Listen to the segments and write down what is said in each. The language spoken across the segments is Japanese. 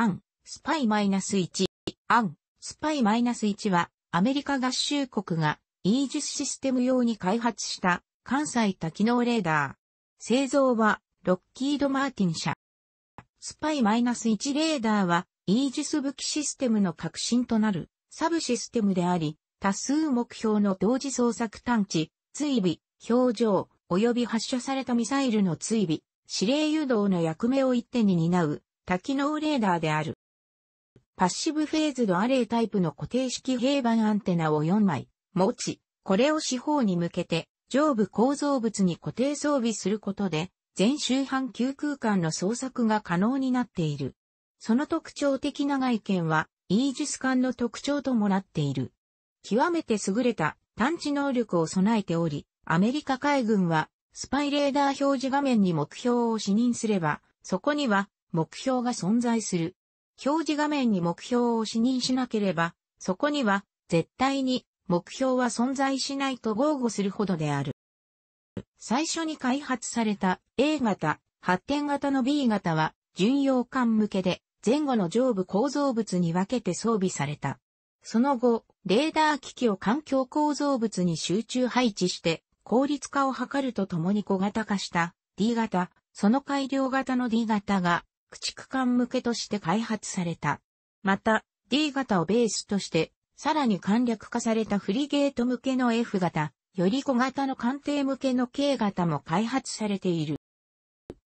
アン、スパイ -1。アン、スパイ -1 は、アメリカ合衆国が、イージスシステム用に開発した、関西多機能レーダー。製造は、ロッキード・マーティン社。スパイ -1 レーダーは、イージス武器システムの革新となる、サブシステムであり、多数目標の同時捜索探知、追尾、表情、及び発射されたミサイルの追尾、指令誘導の役目を一手に担う、多機能レーダーである。パッシブフェーズドアレイタイプの固定式平板アンテナを4枚持ち、これを四方に向けて上部構造物に固定装備することで全周半球空間の捜索が可能になっている。その特徴的な外見はイージス艦の特徴ともなっている。極めて優れた探知能力を備えており、アメリカ海軍はスパイレーダー表示画面に目標を視認すれば、そこには目標が存在する。表示画面に目標を視認しなければ、そこには絶対に目標は存在しないと豪語するほどである。最初に開発された A 型、発展型の B 型は、巡洋艦向けで前後の上部構造物に分けて装備された。その後、レーダー機器を環境構造物に集中配置して効率化を図るとともに小型化した D 型、その改良型の D 型が駆逐艦向けとして開発された。また、D 型をベースとして、さらに簡略化されたフリゲート向けの F 型、より小型の艦艇向けの K 型も開発されている。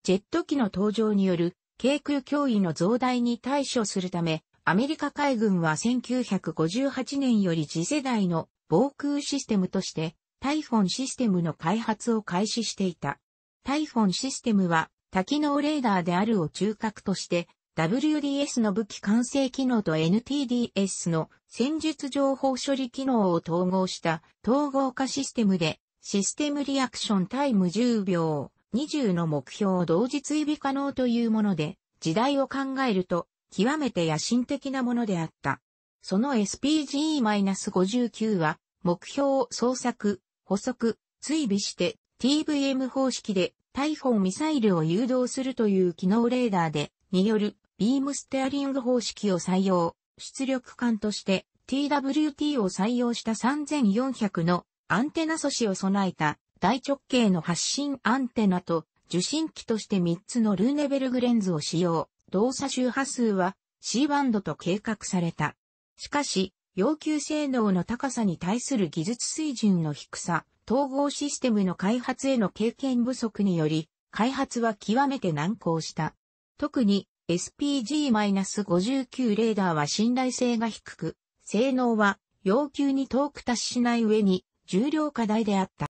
ジェット機の登場による軽空脅威の増大に対処するため、アメリカ海軍は1958年より次世代の防空システムとして、タイフォンシステムの開発を開始していた。タイフォンシステムは多機能レーダーであるを中核として、WDS の武器完成機能と NTDS の戦術情報処理機能を統合した統合化システムで、システムリアクションタイム10秒20の目標を同時追尾可能というもので、時代を考えると、極めて野心的なものであった。その SPGE-59 は、目標を創作、補足、追尾して TVM 方式で大砲ミサイルを誘導するという機能レーダーで、によるビームステアリング方式を採用、出力艦として TWT を採用した3400のアンテナ素子を備えた大直径の発信アンテナと受信機として3つのルーネベルグレンズを使用、動作周波数は C バンドと計画された。しかし、要求性能の高さに対する技術水準の低さ、統合システムの開発への経験不足により、開発は極めて難航した。特に SPG-59 レーダーは信頼性が低く、性能は要求に遠く達しない上に重量課題であった。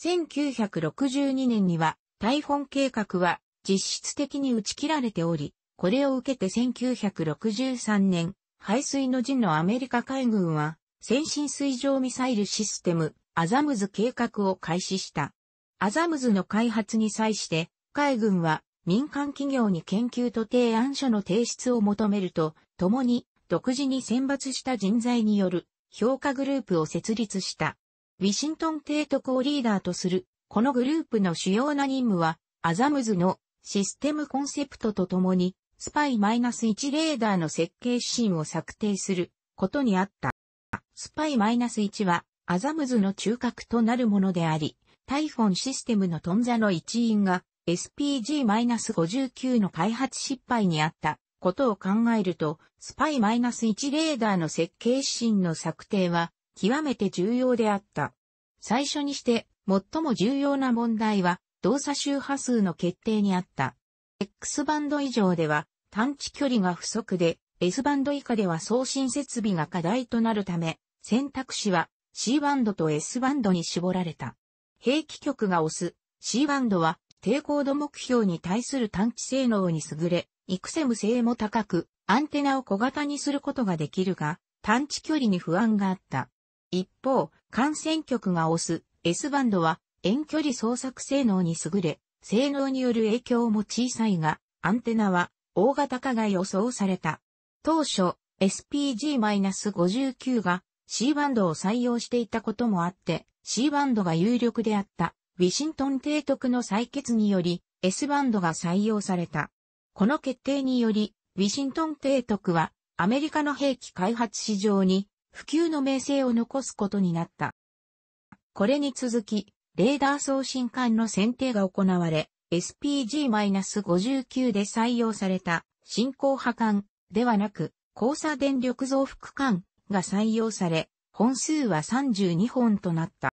1962年には台本計画は実質的に打ち切られており、これを受けて1963年、排水の陣のアメリカ海軍は先進水上ミサイルシステムアザムズ計画を開始した。アザムズの開発に際して、海軍は民間企業に研究と提案書の提出を求めると、共に独自に選抜した人材による評価グループを設立した。ウィシントン提督をリーダーとする、このグループの主要な任務は、アザムズのシステムコンセプトとともに、スパイ -1 レーダーの設計指針を策定することにあった。スパイ -1 は、アザムズの中核となるものであり、タイフォンシステムのトンザの一員が SPG-59 の開発失敗にあったことを考えると、スパイ -1 レーダーの設計指針の策定は極めて重要であった。最初にして最も重要な問題は動作周波数の決定にあった。X バンド以上では探知距離が不足で、S バンド以下では送信設備が課題となるため、選択肢は C バンドと S バンドに絞られた。兵器局が押す C バンドは低高度目標に対する探知性能に優れ、育セム性も高く、アンテナを小型にすることができるが、探知距離に不安があった。一方、感染局が押す S バンドは遠距離捜索性能に優れ、性能による影響も小さいが、アンテナは大型化が予想された。当初、SPG-59 が C バンドを採用していたこともあって、C バンドが有力であったウィシントン提督の採決により S バンドが採用された。この決定により、ウィシントン提督はアメリカの兵器開発市場に普及の名声を残すことになった。これに続き、レーダー送信艦の選定が行われ、SPG-59 で採用された進行派艦ではなく、交差電力増幅艦が採用され、本数は32本となった。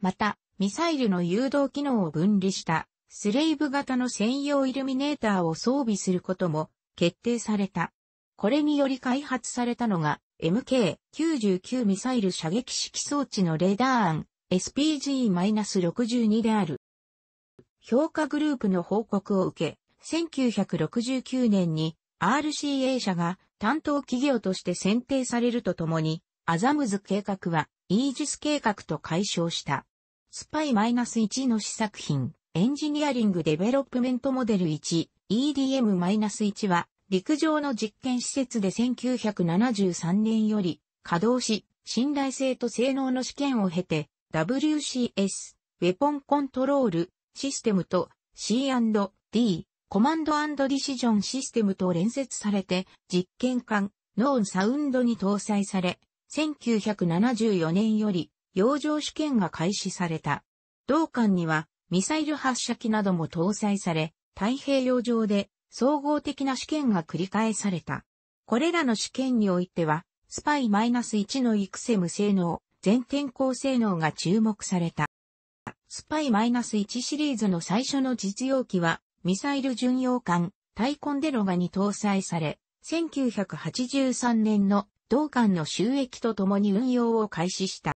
また、ミサイルの誘導機能を分離したスレイブ型の専用イルミネーターを装備することも決定された。これにより開発されたのが MK99 ミサイル射撃式装置のレーダー案 SPG-62 である。評価グループの報告を受け、1969年に RCA 社が担当企業として選定されるとともに、アザムズ計画はイージス計画と解消した。スパイ -1 の試作品、エンジニアリングデベロップメントモデル1、EDM-1 は、陸上の実験施設で1973年より稼働し、信頼性と性能の試験を経て、WCS、ウェポンコントロール、システムと C&D、コマンドディシジョンシステムと連接されて、実験艦、ノーンサウンドに搭載され、1974年より、洋上試験が開始された。同艦には、ミサイル発射機なども搭載され、太平洋上で、総合的な試験が繰り返された。これらの試験においては、スパイ -1 のイクセム性能、全天候性能が注目された。スパイ -1 シリーズの最初の実用機は、ミサイル巡洋艦、タイコンデロガに搭載され、1983年の同艦の収益とともに運用を開始した。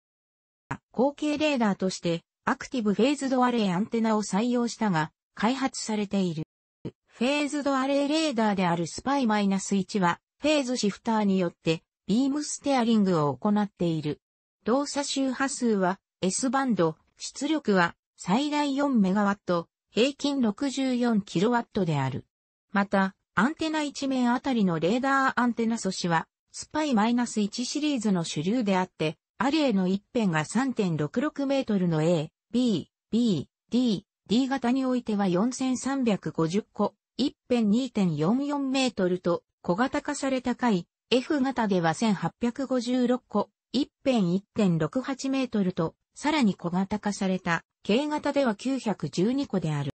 後継レーダーとして、アクティブフェーズドアレイアンテナを採用したが、開発されている。フェーズドアレイレーダーであるスパイ -1 は、フェーズシフターによって、ビームステアリングを行っている。動作周波数は S バンド、出力は最大4ット、平均 64kW である。また、アンテナ1面あたりのレーダーアンテナ素子は、スパイ -1 シリーズの主流であって、アレイの一辺が3.66メートルの A、B、B、D、D 型においては4350個、一辺2.44メートルと小型化された回、F 型では1856個、一辺1.68メートルとさらに小型化された、K 型では912個である。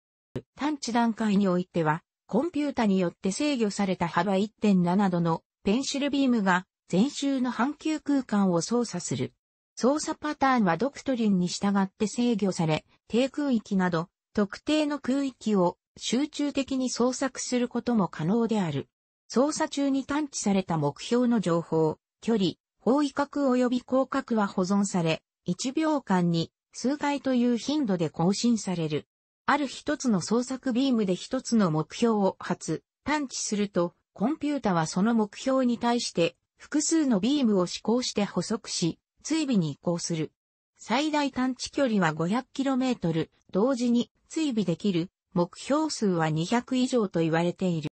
探知段階においては、コンピュータによって制御された幅1.7度のペンシルビームが全周の半球空間を操作する。操作パターンはドクトリンに従って制御され、低空域など特定の空域を集中的に捜索することも可能である。操作中に探知された目標の情報、距離、方位角及び広角は保存され、1秒間に数回という頻度で更新される。ある一つの創作ビームで一つの目標を発、探知すると、コンピュータはその目標に対して複数のビームを試行して補足し、追尾に移行する。最大探知距離は 500km、同時に追尾できる目標数は200以上と言われている。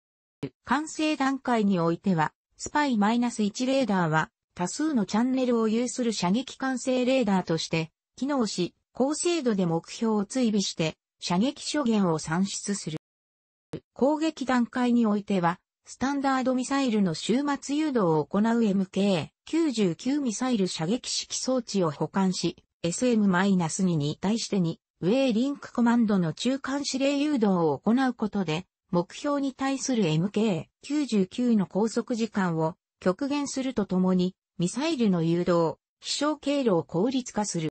完成段階においては、スパイ -1 レーダーは多数のチャンネルを有する射撃管制レーダーとして機能し、高精度で目標を追尾して射撃諸元を算出する。攻撃段階においては、スタンダードミサイルの終末誘導を行う MK99 ミサイル射撃式装置を保管し、SM-2 に対して2、ウェイリンクコマンドの中間指令誘導を行うことで、目標に対する MK99 の拘束時間を極限するとともに、ミサイルの誘導、飛翔経路を効率化する。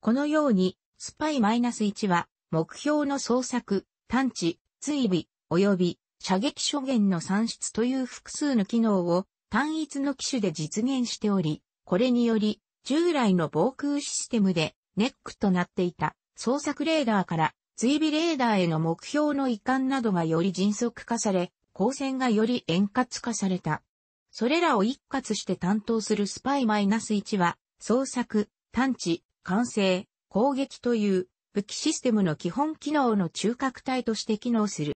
このように、スパイ -1 は、目標の捜索、探知、追尾、及び射撃諸元の算出という複数の機能を単一の機種で実現しており、これにより、従来の防空システムでネックとなっていた捜索レーダーから追尾レーダーへの目標の移管などがより迅速化され、光線がより円滑化された。それらを一括して担当するスパイ -1 は、捜索、探知、完成、攻撃という武器システムの基本機能の中核体として機能する。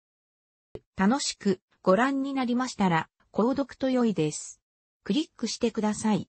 楽しくご覧になりましたら、購読と良いです。クリックしてください。